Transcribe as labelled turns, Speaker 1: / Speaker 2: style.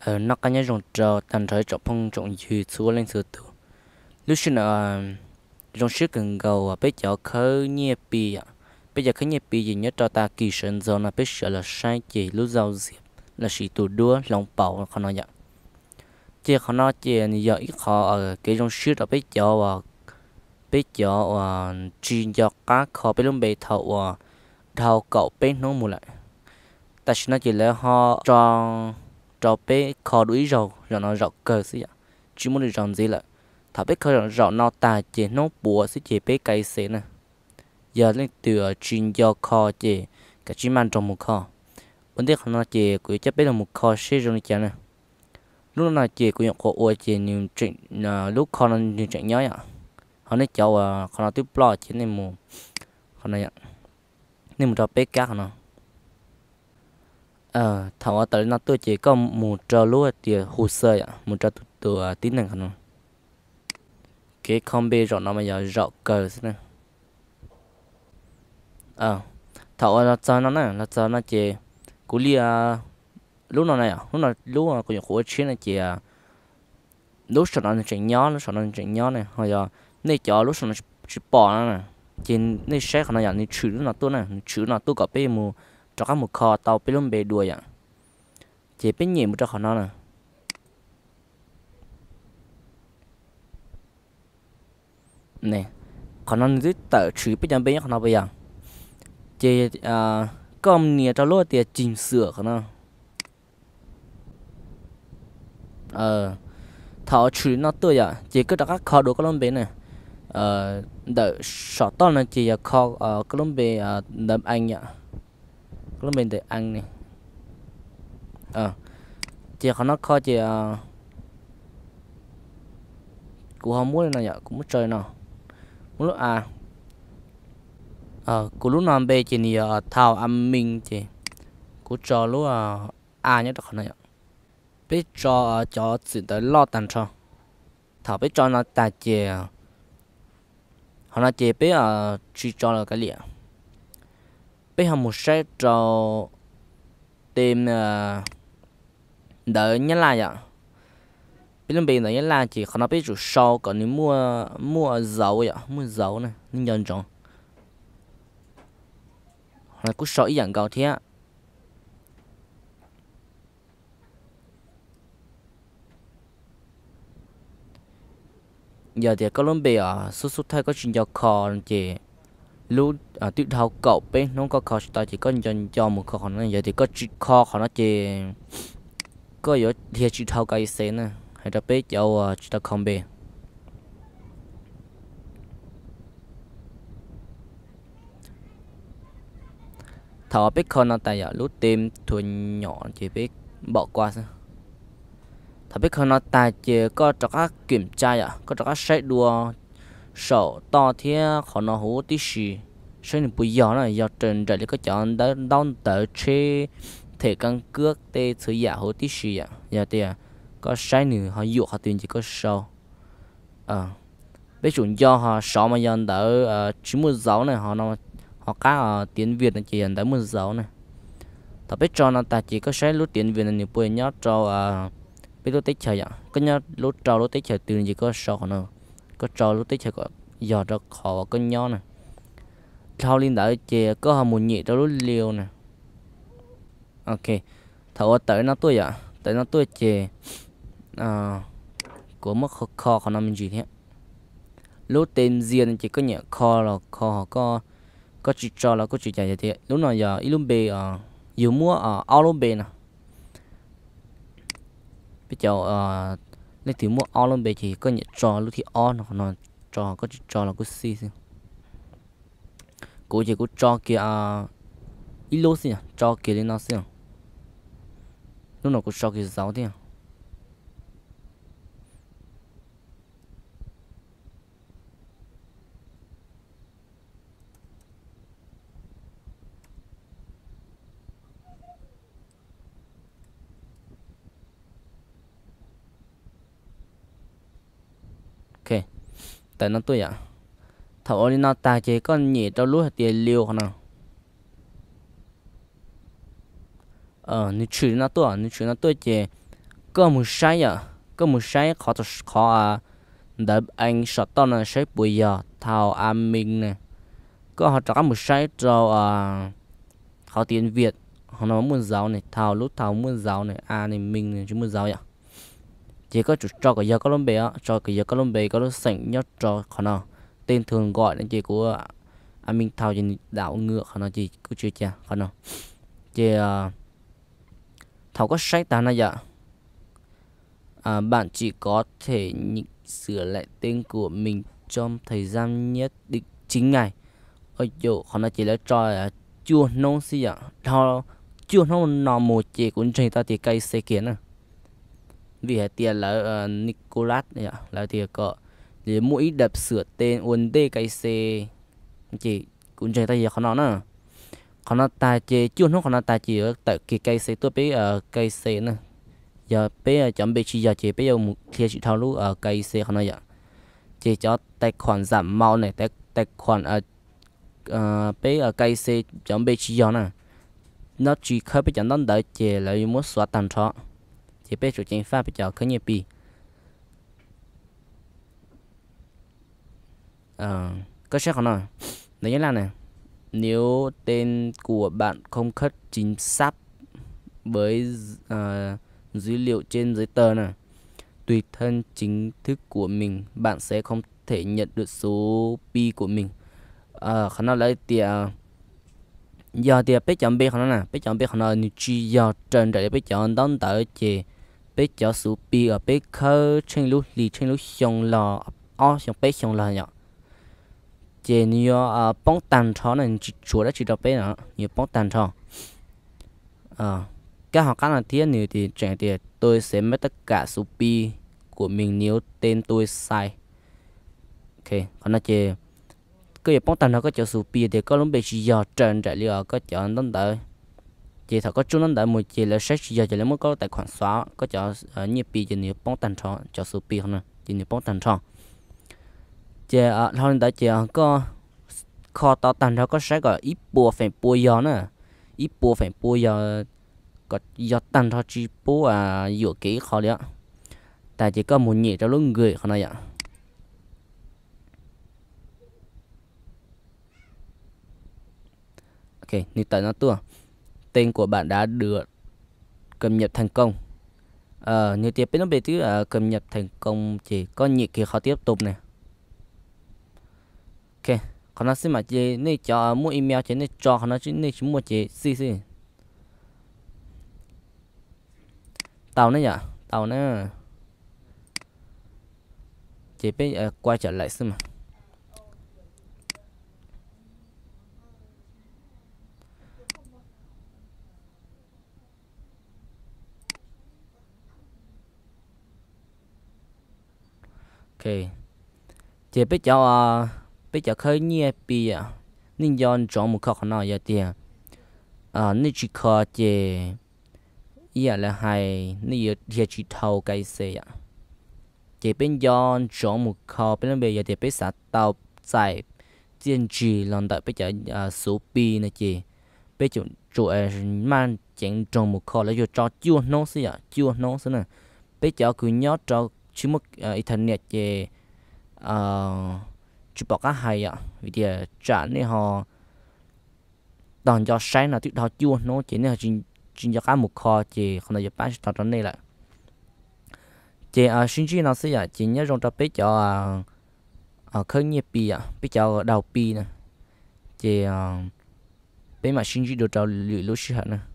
Speaker 1: Ờ, nó có nhân rồng trò tàn thời trọng phong trọng dư xuống lên sửa tủ lúc xin ở ờ, rồng sức cần gầu và ờ, bây giờ khơi nhẹ bì à bây giờ khơi nhẹ bì gì nhớ cho ta kỳ sơn dầu là bây giờ là sai chỉ lúc giàu diệp là chỉ tủ đua lòng bảo khó nói vậy dạ. chỉ khó nói chỉ giờ ít khó ở cái rồng sức ở bây giờ và bây giờ và chỉ giờ cá khó bây lúc bây thầu và thầu cậu bên nó mua lại ta xin nói chỉ là ho cho cho bé khó đuổi rồi rồi nó rõ cờ xí ạ chỉ muốn được rộng gì là thà bé khó rõ nó ta chế nó bùa xí chế bé cây xí nè giờ lên từ chuyên do kho chế cả chỉ mang trong một kho vấn đề không nó chế cứ chấp bé là một kho xí rồi chả nè lúc nó chế cứ nhận kho ua chế nhiều chuyện à, lúc kho nó nhiều chuyện nhớ ạ họ nói cháu à nó tiếp lo chế nên mù họ nói ạ nên một trò bé khác nó ờ thằng ở tới nó tôi chỉ có một trò lúa thì hồ sơ ạ một trò từ ờ, tí năng không cái combi rồi nó bây giờ rọ cờ thế này ờ thằng ở nó cho ờ, nó này nó cho nó ờ, chỉ cú li lúc nào này à lúc nào lúc nào có những khối chiến này chỉ lúc sau nó chuyện nhỏ lúc sau nó chuyện nhỏ này hồi giờ nay cho lúc sau nó chỉ bỏ nó này trên nay sẽ nó giờ nay chữ nó tôi này chữ nó tôi có bé mua cho các một kho tàu bị lông bề đuôi ạ chỉ biết nhỉ một cho nó nè nè khó nó dưới tờ chữ biết nhắm bên khó nó bây giờ chỉ à cầm nia cho lúa tiền chỉnh sửa khó nó ờ thảo chữ nó tươi ạ chỉ cứ đặt các kho đồ có lông bề này ờ đợi sọ to là chỉ kho ở Colombia đâm anh ạ lúc mình để ăn này, ờ chị khó nó kho chị à... Ờ, cũng không muốn nào nhở cũng muốn chơi nào muốn lúc à ờ cũng lúc nào bê chị nì ờ, thao ăn mình chị cũng cho lúc à à nhớ được không nào nhở biết cho cho chị tới lo tàn cho thảo biết cho nó tại chị họ nói chị biết à chỉ cho là cái liền bây giờ một sẽ cho ờ, ờ, tìm đỡ nhất là vậy biết làm biển đỡ là chỉ không biết chủ sau còn nếu mua mua dầu vậy mua dầu này nên nhận trọng là cứ sợ ý dạng cầu thế giờ thì Colombia ờ, xuất xuất thay có chuyện giao khó chị lúc ở à, tự thao cậu bên nó có khó ta chỉ có dành cho một khó khăn này giờ thì có chỉ khó khó nó chỉ có yếu thì chỉ thao cái xe nè hay là bé cháu à, chỉ ta không bé thọ biết con nó tại giờ lúc tìm thuyền nhỏ chỉ biết bỏ qua sao thọ biết con nó tại chỉ có cho các kiểm tra à có cho các xét đua 手到天可能好的是，所以你不要了，要真着那个讲到到到车，提跟各的车也好的是呀，要的呀，个山女还有还对这个手，啊，别种要哈少嘛要到呃，只么早呢哈那么，họ cá ở tiếng Việt là chỉ hiện tại muốn giàu này, tập biết cho nó ta chỉ có sẽ lúc tiếng Việt là nhiều bữa nhớ cho biết lúc tết trời ạ, cái nhớ lúc trâu lúc tết trời từ chỉ có sau nó có trò lúc tích có giờ cho khó có nho nè sau liên đã chè có hầm một nhị cho lúc liều nè ok thầu tới nó tôi ạ tới nó tôi chè à, của mất khó khó khó nằm gì thế lúc tên riêng chỉ có nhẹ khó là khó có có chỉ cho là có chỉ chạy thế lúc nào giờ ít lúc bề ở dù mua ở ao lúc bê nè bây giờ lấy thì mua o luôn bây chỉ có nhẹ trò lúc thì o nó nó trò có trò là có si xí cố chỉ có trò kia à ít lô xí à trò kia lên nó xí à lúc nào cố trò kia giáo thế à tại liều không nào ở có có một một cho à đợi anh sợ to là sẽ bùi giờ thao à mình này có họ trả một sai cho à họ tiền việt họ nói muốn giáo này thao lúc thao muốn giáo này à này mình này chứ muốn giáo vậy chỉ có chủ trò của giờ Colombia cho cái giờ Colombia có lúc sảnh nhất cho khả năng tên thường gọi là chỉ của à, anh minh thảo trên đảo ngựa khả năng chỉ của chưa chưa khả năng chỉ thảo có sách ta này dạ à, bạn chỉ có thể sửa lại tên của mình trong thời gian nhất định chính ngày ở chỗ khả năng chỉ là trò là chua nông xí dạ thao chua nông nọ một chỉ cũng chỉ ta thì cây xây kiến à vì hệ tiền là uh, Nicolas này, ạ là thì có thì mũi đập sửa tên uốn đê cái xe chỉ cũng chơi tay gì khó nó nè, khó nó ta chế chưa nó khó nó ta chỉ ở tại cái cây xe tôi biết ở cây xe nữa giờ bé ờ, chấm bị chỉ giờ chỉ bé giờ một kia chỉ thao lúc ở cây xe khó nó giờ chỉ cho tài khoản giảm mau này tài tài khoản ở ờ, bé ở cây xe chấm bị chỉ giờ nè nó chỉ khơi bé chẳng đón đợi chỉ là một số tàn trọ chỉ biết chủ chính pháp bị cho khởi nghiệp bị ờ có sẽ không nói đấy là này nếu tên của bạn không khớp chính xác với uh, dữ liệu trên giấy tờ này tùy thân chính thức của mình bạn sẽ không thể nhận được số pi của mình ờ khả năng lấy tiền giờ thì biết chọn biết khả năng nào biết chọn biết khả năng như chi giờ trên trời biết chọn đón tới chị bé cho số bi ở bé khơ trên lúc lì trên lúc xong lò o xong bé xong lò nhở chỉ nhiều à bóng tàn chó này chỉ chúa đã chỉ đọc bé nữa nhiều bóng tàn chó à các học các là thiết nhiều thì chẳng thì tôi sẽ mất tất cả số bi của mình nếu tên tôi sai ok còn là chỉ cái bóng tàn nó có cho số bi thì có lúc bị chỉ giờ trần trại liệu có chọn đến tới chỉ thọ có chung lắm đại một chỉ là sách giờ chỉ lấy mới có tài khoản xóa có cho ờ, nhiệt pi chỉ nhiều bóng tàn tròn cho số pi không nè chỉ nhiều bóng tàn tròn chỉ à thôi đại chỉ có kho tao tàn tròn có sách gọi ít bùa phải bùa gió nè ít bùa phải bùa gió có gió tàn tròn chỉ bùa à dựa kỹ kho đấy tại chỉ có một nhị cho lúc người không này ạ ok như tại nó tua tên của bạn đã được cập nhật thành công à, như tiếp nó bị thứ à, cập nhật thành công chỉ có nhị kỳ khó tiếp tục này ok còn nó xin mà chị nên cho mua email chị nên cho nó chỉ nên chỉ mua chị xí xí Tao nữa nhở tao nữa chị biết à, quay trở lại xem mà ok chỉ biết cho à ờ, biết cho khởi nghĩa bì à nên yon chọn một khóc nào giờ tiền à ờ, nên chỉ khó chỉ giờ là hay nên giờ giờ chỉ thâu cái xe à chỉ bên yon chọn một khó bên bây giờ thì biết sát tàu chạy tiền chỉ lần tới biết giờ à số bì này chỉ biết giờ chủ ở ờ, mang chèn trồng một khó là cho chưa nấu xí à chưa nấu xí nè biết giờ cứ nhớ cho chứ một ờ, internet về ờ, chụp bọc cá hay ạ vì thì trả ờ, nên họ toàn cho sáng là tiếp họ chua nó chỉ nên chính chính cho cá một kho chỉ không được bán cho đó này lại chỉ ở sinh chi nó sẽ là chỉ nhớ trong tập cho ở khởi nghiệp pi ạ biết cho đầu pi nè chỉ biết mà sinh chi được cho lũ lũ sư hận nè